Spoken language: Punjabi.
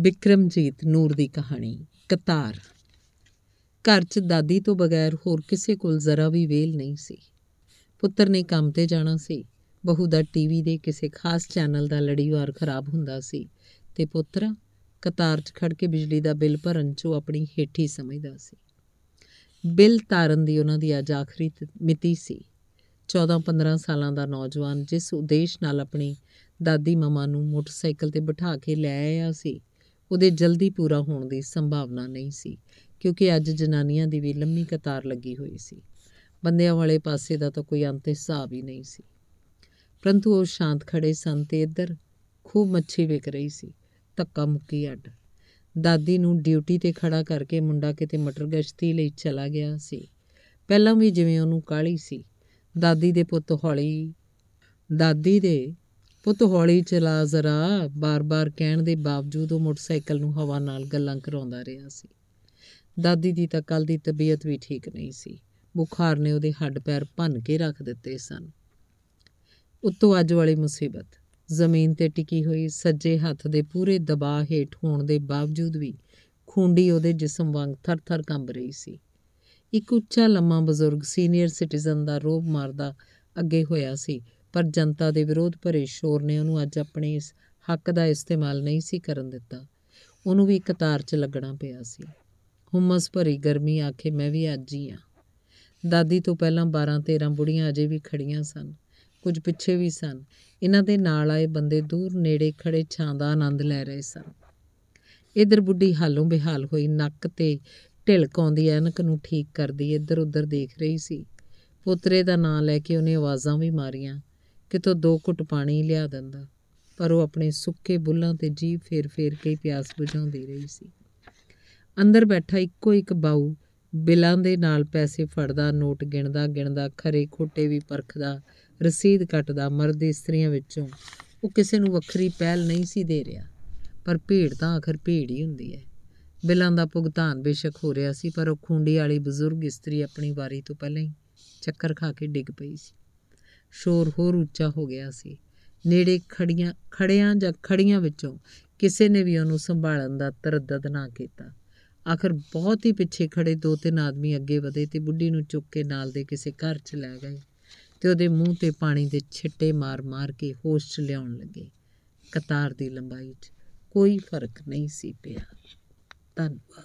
ਬਿਕਰਮਜੀਤ ਨੂਰ ਦੀ ਕਹਾਣੀ ਕਤਾਰ ਘਰ 'ਚ ਦਾਦੀ ਤੋਂ ਬਗੈਰ ਹੋਰ ਕਿਸੇ ਕੋਲ ਜ਼ਰਾ ਵੀ ਵੇਲ ਨਹੀਂ ਸੀ ਪੁੱਤਰ ਨੇ ਕੰਮ ਤੇ ਜਾਣਾ ਸੀ ਬਹੂ ਦਾ ਟੀਵੀ ਦੇ ਕਿਸੇ ਖਾਸ ਚੈਨਲ ਦਾ ਲੜੀਵਾਰ ਖਰਾਬ ਹੁੰਦਾ ਸੀ ਤੇ ਪੁੱਤਰ ਕਤਾਰ 'ਚ ਖੜ ਕੇ ਬਿਜਲੀ ਦਾ ਬਿੱਲ ਭਰਨ 'ਚੋਂ ਆਪਣੀ ਹੇਠੀ ਸਮਝਦਾ ਸੀ ਬਿੱਲ ਤਾਰਨ ਦੀ ਉਹਨਾਂ ਦੀ ਅੱਜ ਆਖਰੀ ਮਿਤੀ ਸੀ 14-15 ਸਾਲਾਂ ਦਾ ਨੌਜਵਾਨ ਜਿਸ ਉਦੇਸ਼ ਨਾਲ ਆਪਣੀ ਦਾਦੀ ਮਮਾ ਨੂੰ ਮੋਟਰਸਾਈਕਲ ਤੇ ਬਿਠਾ ਕੇ ਲੈ ਆਇਆ ਸੀ ਉਹਦੇ ਜਲਦੀ ਪੂਰਾ ਹੋਣ ਦੀ ਸੰਭਾਵਨਾ ਨਹੀਂ ਸੀ ਕਿਉਂਕਿ ਅੱਜ ਜਨਾਨੀਆਂ ਦੀ ਵੀ ਲੰਮੀ ਕਤਾਰ ਲੱਗੀ ਹੋਈ ਸੀ ਬੰਦਿਆਂ ਵਾਲੇ ਪਾਸੇ ਦਾ ਤਾਂ ਕੋਈ ਅੰਤ ਹਿਸਾਬ ਹੀ ਨਹੀਂ ਸੀ ਪਰੰਤੂ ਉਹ ਸ਼ਾਂਤ ਖੜੇ ਸਨ ਤੇ ਇੱਧਰ ਖੂਬ ਮੱਛੀ ਵਿਕ ਰਹੀ ਸੀ ਤੱਕਾ ਮੁੱਕੀ ਅੱਡ ਦਾਦੀ ਨੂੰ ਡਿਊਟੀ ਤੇ ਖੜਾ ਕਰਕੇ ਮੁੰਡਾ ਕਿਤੇ ਮਟਰ ਗਸ਼ਤੀ ਲਈ ਚਲਾ ਗਿਆ ਸੀ ਪਹਿਲਾਂ ਵੀ ਜਿਵੇਂ ਉਹਨੂੰ ਕਾਲੀ ਸੀ ਦਾਦੀ ਦੇ ਪੁੱਤ ਹੌਲੀ ਦਾਦੀ ਦੇ ਪੁੱਤ ਹੌਲੀ ਚਲਾ ਜ਼ਰਾ ਬਾਰ-ਬਾਰ ਕਹਿਣ ਦੇ ਬਾਵਜੂਦ ਉਹ ਮੋਟਰਸਾਈਕਲ ਨੂੰ ਹਵਾ ਨਾਲ ਗੱਲਾਂ ਕਰਾਉਂਦਾ ਰਿਹਾ ਸੀ ਦਾਦੀ ਦੀ ਤਾਂ ਕੱਲ ਦੀ ਤਬੀਅਤ ਵੀ ਠੀਕ ਨਹੀਂ ਸੀ ਬੁਖਾਰ ਨੇ ਉਹਦੇ ਹੱਡ ਪੈਰ ਭੰਨ ਕੇ ਰੱਖ ਦਿੱਤੇ ਸਨ ਉੱਤੋਂ ਅੱਜ ਵਾਲੀ ਮੁਸੀਬਤ ਜ਼ਮੀਨ ਤੇ ਟਿਕੀ ਹੋਈ ਸੱਜੇ ਹੱਥ ਦੇ ਪੂਰੇ ਦਬਾਅ ਹੇਠ ਹੋਣ ਦੇ ਬਾਵਜੂਦ ਵੀ ਖੁੰਡੀ ਉਹਦੇ ਜਿਸਮ ਵਾਂਗ ਥਰ-ਥਰ ਕੰਬ ਰਹੀ ਸੀ ਇੱਕ ਉੱਚਾ ਲੰਮਾ ਬਜ਼ੁਰਗ ਸੀਨੀਅਰ ਸਿਟੀਜ਼ਨ ਦਾ ਰੋਬ ਮਾਰਦਾ ਅੱਗੇ ਹੋਇਆ ਸੀ ਪਰ ਜਨਤਾ ਦੇ ਵਿਰੋਧ ਭਰੇ ਸ਼ੋਰ ਨੇ ਉਹਨੂੰ ਅੱਜ ਆਪਣੇ ਇਸ ਹੱਕ ਦਾ ਇਸਤੇਮਾਲ ਨਹੀਂ ਸੀ ਕਰਨ ਦਿੱਤਾ ਉਹਨੂੰ ਵੀ ਕਤਾਰ 'ਚ ਲੱਗਣਾ ਪਿਆ ਸੀ ਹੁਮਸ ਭਰੀ ਗਰਮੀ ਆਖੇ ਮੈਂ ਵੀ ਅੱਜ ਹੀ ਆ ਦਾਦੀ ਤੋਂ ਪਹਿਲਾਂ 12-13 ਬੁੜੀਆਂ ਅਜੇ ਵੀ ਖੜੀਆਂ ਸਨ ਕੁਝ ਪਿੱਛੇ ਵੀ ਸਨ ਇਹਨਾਂ ਦੇ ਨਾਲ ਆਏ ਬੰਦੇ ਦੂਰ ਨੇੜੇ ਖੜੇ ਛਾਂ ਦਾ ਆਨੰਦ ਲੈ ਰਹੇ ਸਨ ਇਧਰ ਬੁੱਢੀ ਹਾਲੋਂ ਬਿਹਾਲ ਹੋਈ ਨੱਕ ਤੇ ਢਿਲਕ ਆਉਂਦੀ ਐਨਕ ਨੂੰ ਠੀਕ ਕਰਦੀ ਇਧਰ ਉਧਰ ਦੇਖ ਰਹੀ ਸੀ ਪੁੱਤਰੇ ਦਾ ਨਾਂ ਲੈ ਕੇ ਉਹਨੇ ਆਵਾਜ਼ਾਂ ਵੀ ਮਾਰੀਆਂ ਕਿਤੋਂ ਦੋ ਘੁੱਟ ਪਾਣੀ ਲਿਆ ਦਿੰਦਾ ਪਰ ਉਹ ਆਪਣੇ ਸੁੱਕੇ ਬੁੱਲਾਂ ਤੇ ਜੀਭ ਫੇਰ-ਫੇਰ ਕੇ ਪਿਆਸ ਬੁਝਾਉਂਦੀ ਰਹੀ ਸੀ ਅੰਦਰ ਬੈਠਾ ਇੱਕੋ ਇੱਕ ਬਾਊ ਬਿਲਾਂ ਦੇ ਨਾਲ ਪੈਸੇ ਫੜਦਾ ਨੋਟ ਗਿਣਦਾ ਗਿਣਦਾ ਖਰੇ ਖੋਟੇ ਵੀ ਪਰਖਦਾ ਰਸੀਦ ਕੱਟਦਾ ਮਰਦ ਇਸਤਰੀਆਂ ਵਿੱਚੋਂ ਉਹ ਕਿਸੇ ਨੂੰ ਵੱਖਰੀ ਪਹਿਲ ਨਹੀਂ ਸੀ ਦੇ ਰਿਹਾ ਪਰ ਭੀੜ ਤਾਂ ਆਖਰ ਭੀੜ ਹੀ ਹੁੰਦੀ ਹੈ ਬਿਲਾਂ ਦਾ ਭੁਗਤਾਨ ਬੇਸ਼ੱਕ ਹੋ ਰਿਹਾ ਸੀ ਪਰ ਉਹ ਖੁੰਡੀ ਵਾਲੀ ਬਜ਼ੁਰਗ ਇਸਤਰੀ ਆਪਣੀ ਵਾਰੀ ਤੋਂ ਪਹਿਲਾਂ ਹੀ ਚੱਕਰ ਖਾ ਕੇ ਡਿੱਗ ਪਈ ਸੀ ਸ਼ੋਰ ਹੋਰ ਉੱਚਾ ਹੋ ਗਿਆ ਸੀ ਨੇੜੇ ਖੜੀਆਂ ਖੜਿਆਂ ਜਾਂ ਖੜੀਆਂ ਵਿੱਚੋਂ ਕਿਸੇ ਨੇ ਵੀ ਉਹਨੂੰ ਸੰਭਾਲਣ ਦਾ ਤਰਦਦ ਨਾ ਕੀਤਾ ਆਖਰ ਬਹੁਤ ਹੀ ਪਿੱਛੇ ਖੜੇ ਦੋ ਤਿੰਨ ਆਦਮੀ ਅੱਗੇ ਵਧੇ ਤੇ ਬੁੱਢੀ ਨੂੰ ਚੁੱਕ ਕੇ ਨਾਲ ਦੇ ਕਿਸੇ ਘਰ 'ਚ ਲੈ ਗਏ ਤੇ ਉਹਦੇ ਮੂੰਹ ਤੇ ਪਾਣੀ ਦੇ ਛਿੱਟੇ ਮਾਰ-ਮਾਰ ਕੇ ਹੋਸ਼ 'ਚ ਲਿਆਉਣ ਲੱਗੇ ਕਤਾਰ ਦੀ ਲੰਬਾਈ 'ਚ ਕੋਈ ਫਰਕ ਨਹੀਂ ਸੀ ਪਿਆ ਧੰਨਵਾਦ